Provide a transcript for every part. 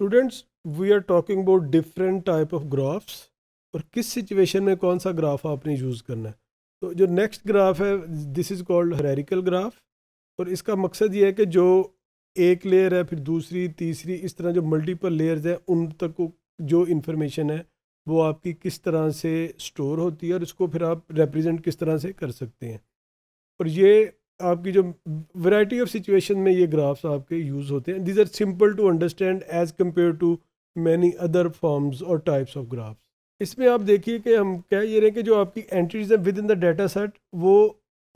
students we are talking about different type of graphs और किस situation में कौन सा ग्राफ आपने यूज़ करना है तो जो नेक्स्ट ग्राफ है this is called hierarchical graph और इसका मकसद ये है कि जो एक लेयर है फिर दूसरी तीसरी इस तरह जो मल्टीपल लेयर्स हैं उन तक जो इन्फॉर्मेशन है वो आपकी किस तरह से स्टोर होती है और इसको फिर आप रिप्रेजेंट किस तरह से कर सकते हैं और ये आपकी जो वैरायटी ऑफ सिचुएशन में ये ग्राफ्स आपके यूज़ होते हैं these are simple to understand as compared to many other forms और टाइप्स ऑफ ग्राफ्स इसमें आप देखिए कि हम कह ये रहे कि जो आपकी एंट्रीज हैं within the data set वो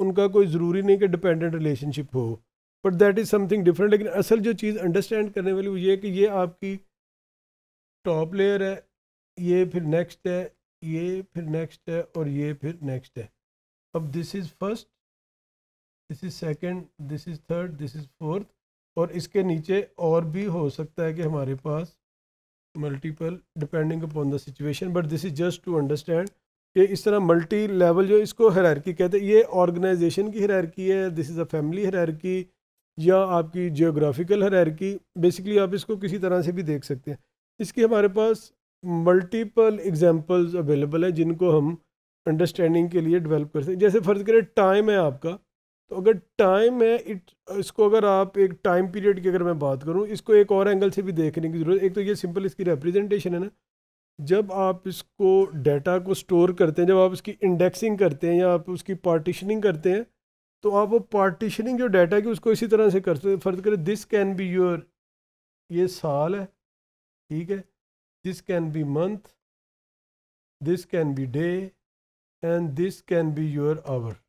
उनका कोई ज़रूरी नहीं कि डिपेंडेंट रिलेशनशिप हो but that is something different लेकिन असल जो चीज़ अंडरस्टैंड करने वाली वो ये कि ये आपकी टॉप लेयर है ये फिर नेक्स्ट है ये फिर नेक्स्ट है और ये फिर नेक्स्ट है अब this is first this is second this is third this is fourth और इसके नीचे और भी हो सकता है कि हमारे पास multiple depending upon the situation but this is just to understand कि इस तरह मल्टी लेवल जो इसको हरारकी कहते हैं ये ऑर्गेनाइजेशन की हरारकी है this is a family hierarchy या आपकी जियोग्राफिकल हरारकी बेसिकली आप इसको किसी तरह से भी देख सकते हैं इसके हमारे पास मल्टीपल एग्जांपल्स अवेलेबल हैं जिनको हम अंडरस्टैंडिंग के लिए डेवलप कर सकते हैं जैसे फ़र्ज़ करें टाइम है आपका तो अगर टाइम है इट इसको अगर आप एक टाइम पीरियड की अगर मैं बात करूँ इसको एक और एंगल से भी देखने की ज़रूरत एक तो ये सिंपल इसकी रिप्रेजेंटेशन है ना जब आप इसको डाटा को स्टोर करते हैं जब आप इसकी इंडेक्सिंग करते हैं या आप उसकी पार्टीशनिंग करते हैं तो आप वो पार्टीशनिंग जो डाटा की उसको इसी तरह से सकते हैं फर्ज करें दिस कैन बी योर ये साल है ठीक है this can be month this can be day and this can be your hour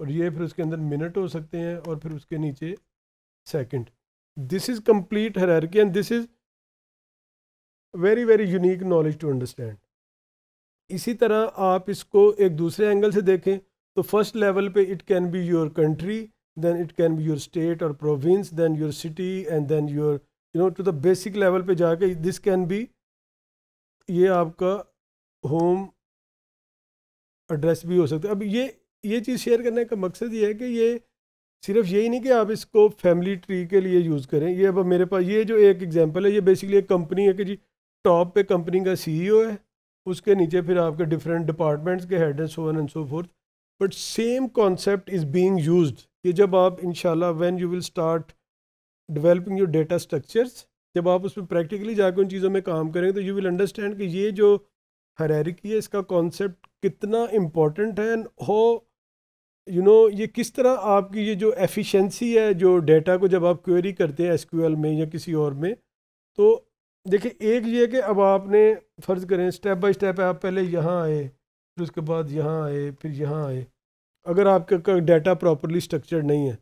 और ये फिर उसके अंदर मिनट हो सकते हैं और फिर उसके नीचे second this is complete hierarchy and this is very very unique knowledge to understand इसी तरह आप इसको एक दूसरे एंगल से देखें तो फर्स्ट लेवल पे it can be your country then it can be your state और province then your city and then your you know to the basic level पे जाके दिस कैन बी ये आपका होम एड्रेस भी हो सकता है अब ये ये चीज़ शेयर करने का मकसद ये है कि ये सिर्फ यही नहीं कि आप इसको फैमिली ट्री के लिए यूज़ करें ये अब मेरे पास ये जो एक एग्जांपल है ये बेसिकली एक कंपनी है कि जी टॉप पे कंपनी का सीईओ e है उसके नीचे फिर आपके डिफरेंट डिपार्टमेंट्स के head and so on and so forth but same concept is being used कि जब आप इन when you will start developing your data structures जब आप उसमें प्रैक्टिकली जाकर उन चीज़ों में काम करेंगे तो यू विल अंडरस्टैंड कि ये जो हरारिकी है इसका कॉन्सेप्ट कितना इम्पॉर्टेंट है एंड हो यू नो ये किस तरह आपकी ये जो एफिशिएंसी है जो डेटा को जब आप क्वेरी करते हैं एसक्यूएल में या किसी और में तो देखिए एक ये कि अब आपने फ़र्ज़ करें स्टेप बाय स्टेप आप पहले यहाँ आए फिर उसके बाद यहाँ आए फिर यहाँ आए अगर आपका डेटा प्रॉपरली स्ट्रक्चर्ड नहीं है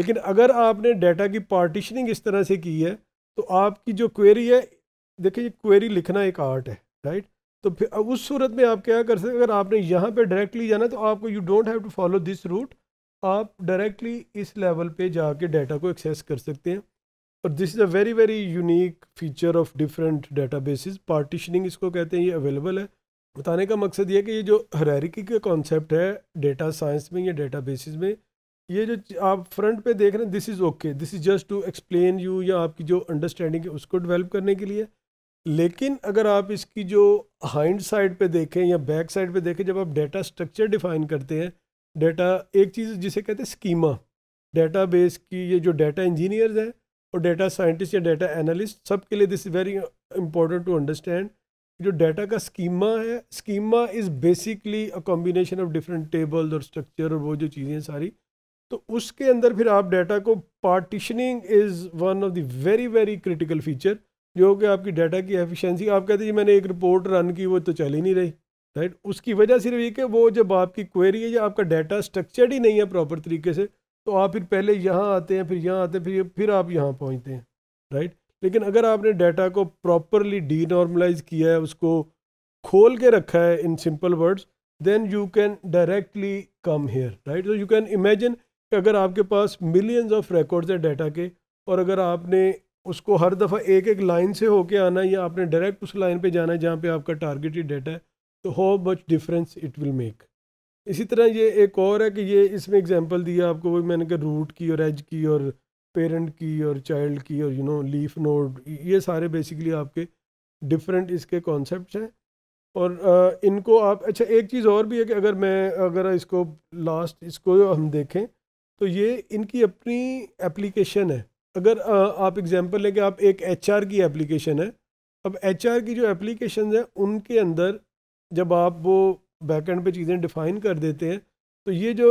लेकिन अगर आपने डेटा की पार्टिशनिंग इस तरह से की है तो आपकी जो क्वेरी है देखिए क्वेरी लिखना एक आर्ट है राइट तो फिर उस सूरत में आप क्या कर सकते अगर आपने यहाँ पे डायरेक्टली जाना तो आपको you don't have to follow this route आप डायरेक्टली इस लेवल पे जाके डाटा को एक्सेस कर सकते हैं और this is a very very unique feature of different data bases partitioning इसको कहते हैं ये अवेलेबल है बताने का मकसद ये कि ये जो हरारिकी का कॉन्सेप्ट है डेटा साइंस में या डेटा बेसिस में ये जो आप फ्रंट पे देख रहे हैं this is okay this is just to explain you या आपकी जो अंडरस्टैंडिंग है उसको डेवलप करने के लिए लेकिन अगर आप इसकी जो हाइंड साइड पे देखें या बैक साइड पे देखें जब आप डेटा स्ट्रक्चर डिफाइन करते हैं डेटा एक चीज़ जिसे कहते हैं स्कीमा डेटाबेस की ये जो डेटा इंजीनियर्स हैं और डेटा साइंटिस्ट या डेटा एनालिस्ट सब के लिए this is very important to understand जो डेटा का स्कीमा है schema is basically a combination of different tables और स्ट्रक्चर और वो जो चीज़ें सारी तो उसके अंदर फिर आप डेटा को partitioning is one of the very very critical feature जो कि आपकी डाटा की एफिशिएंसी आप कहते जी मैंने एक रिपोर्ट रन की वो तो चल ही नहीं रही राइट उसकी वजह सिर्फ ये कि वो जब आपकी क्वेरी है या आपका डाटा स्ट्रक्चर्ड ही नहीं है प्रॉपर तरीके से तो आप फिर पहले यहाँ आते हैं फिर यहाँ आते हैं फिर फिर आप यहाँ पहुँचते हैं राइट लेकिन अगर आपने डाटा को प्रॉपरली डीनॉर्मलाइज किया है उसको खोल के रखा है in simple words then you can directly come here right तो यू कैन इमेजिन कि अगर आपके पास मिलियंस ऑफ रिकॉर्ड्स हैं डाटा के और अगर आपने उसको हर दफ़ा एक एक लाइन से होके आना या आपने डायरेक्ट उस लाइन पे जाना है जहाँ पे आपका टारगेटेड डेटा है तो how much difference it will make इसी तरह ये एक और है कि ये इसमें एग्जांपल दिया आपको वो मैंने कहा रूट की और एज की और पेरेंट की और चाइल्ड की और यू नो लीफ नोड ये सारे बेसिकली आपके डिफरेंट इसके कॉन्सेप्ट हैं और इनको आप अच्छा एक चीज़ और भी है कि अगर मैं अगर इसको लास्ट इसको हम देखें तो ये इनकी अपनी एप्लीकेशन है अगर आप एग्जांपल लेके आप एक एचआर की एप्लीकेशन है अब एचआर की जो एप्लीकेशन है उनके अंदर जब आप वो बैकेंड पे चीज़ें डिफाइन कर देते हैं तो ये जो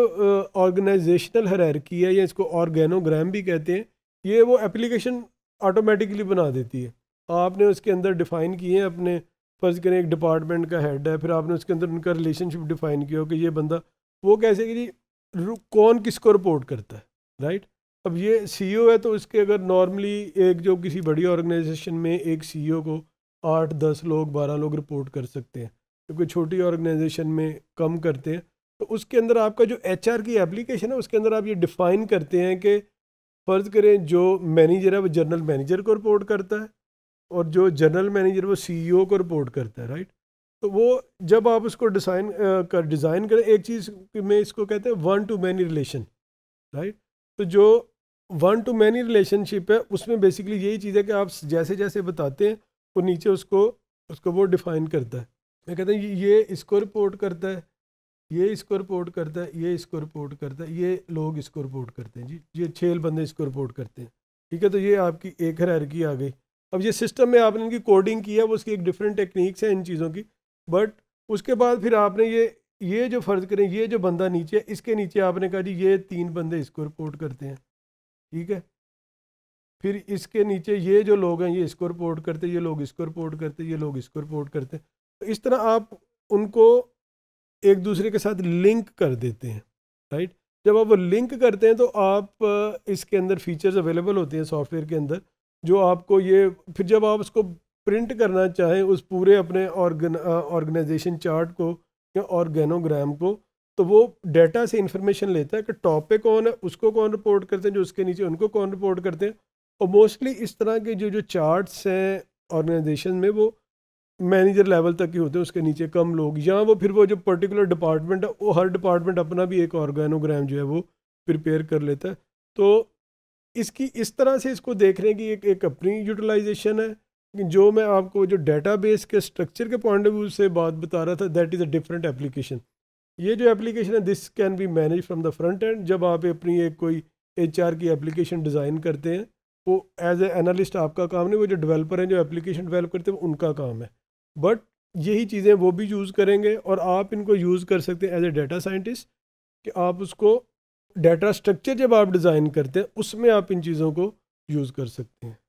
ऑर्गेनाइजेशनल हरकी है या इसको ऑर्गेनोग्राम भी कहते हैं ये वो एप्लीकेशन ऑटोमेटिकली बना देती है आपने उसके अंदर डिफ़ाइन किए हैं अपने फ़र्ज़ करें एक डिपार्टमेंट का हेड है फिर आपने उसके अंदर उनका रिलेशनशिप डिफ़ाइन किया हो कि ये बंदा वो कैसे कि जी कौन किसको रिपोर्ट करता है राइट अब ये सीईओ e है तो इसके अगर नॉर्मली एक जो किसी बड़ी ऑर्गेनाइजेशन में एक सीईओ e को आठ दस लोग बारह लोग रिपोर्ट कर सकते हैं क्योंकि छोटी ऑर्गेनाइजेशन में कम करते हैं तो उसके अंदर आपका जो एच की एप्लीकेशन है उसके अंदर आप ये डिफ़ाइन करते हैं कि फ़र्ज़ करें जो मैनेजर है वो जनरल मैनेजर को रिपोर्ट करता है और जो जनरल मैनेजर वो सी e को रिपोर्ट करता है राइट तो वो जब आप उसको डिज़ाइन कर डिज़ाइन करें एक चीज़ में इसको कहते हैं one to many relation right तो जो वन टू मैनी रिलेशनशिप है उसमें बेसिकली यही चीज़ है कि आप जैसे जैसे बताते हैं वो नीचे उसको उसको वो डिफाइन करता है मैं कहता हूँ ये इसको रिपोर्ट करता है ये इसको रिपोर्ट करता है ये इसको रिपोर्ट करता है ये लोग इसको रिपोर्ट करते हैं जी ये छेल बंदे इसको रिपोर्ट करते हैं ठीक है तो ये आपकी एक हरारकी आ गई अब ये सिस्टम में आपने इनकी कोडिंग की है वो उसकी एक डिफरेंट टेक्निक्स है इन चीज़ों की बट उसके बाद फिर आपने ये ये जो फ़र्ज़ करें ये जो बंदा नीचे इसके नीचे आपने कहा जी ये तीन बंदे इसको रिपोर्ट करते हैं ठीक है फिर इसके नीचे ये जो लोग हैं ये इसको रिपोर्ट करते ये लोग इसको रिपोर्ट करते ये लोग इसको रिपोर्ट करते तो इस तरह आप उनको एक दूसरे के साथ लिंक कर देते हैं राइट जब आप वो लिंक करते हैं तो आप इसके अंदर फीचर्स अवेलेबल होते हैं सॉफ्टवेयर के अंदर जो आपको ये फिर जब आप उसको प्रिंट करना चाहें उस पूरे अपने ऑर्गन ऑर्गेनाइजेशन चार्ट को या ऑर्गेनोग्राम को तो वो डेटा से इन्फॉर्मेशन लेता है कि टॉप पे कौन है उसको कौन रिपोर्ट करते हैं जो उसके नीचे उनको कौन रिपोर्ट करते हैं और मोस्टली इस तरह के जो जो चार्ट्स हैं ऑर्गेनाइजेशन में वो मैनेजर लेवल तक ही होते हैं उसके नीचे कम लोग या वो फिर वो जो पर्टिकुलर डिपार्टमेंट है वो हर डिपार्टमेंट अपना भी एक ऑर्गेनोग्राम जो है वो प्रिपेयर कर लेता है तो इसकी इस तरह से इसको देख रहे हैं कि एक एक अपनी यूटिलाइजेशन है जो मैं आपको जो डेटाबेस के स्ट्रक्चर के पॉइंट ऑफ व्यू से बात बता रहा था that is a different application ये जो एप्लीकेशन है this can be manage from the front end जब आप अपनी एक कोई एच की एप्लीकेशन डिज़ाइन करते हैं वो एज ए एनालिस्ट आपका काम नहीं वो जो डेवलपर हैं जो एप्लीकेशन डेवलप करते हैं उनका काम है बट यही चीज़ें वो भी यूज़ करेंगे और आप इनको यूज़ कर सकते हैं एज ए डाटा साइंटिस्ट कि आप उसको डाटा स्ट्रक्चर जब आप डिज़ाइन करते हैं उसमें आप इन चीज़ों को यूज़ कर सकते हैं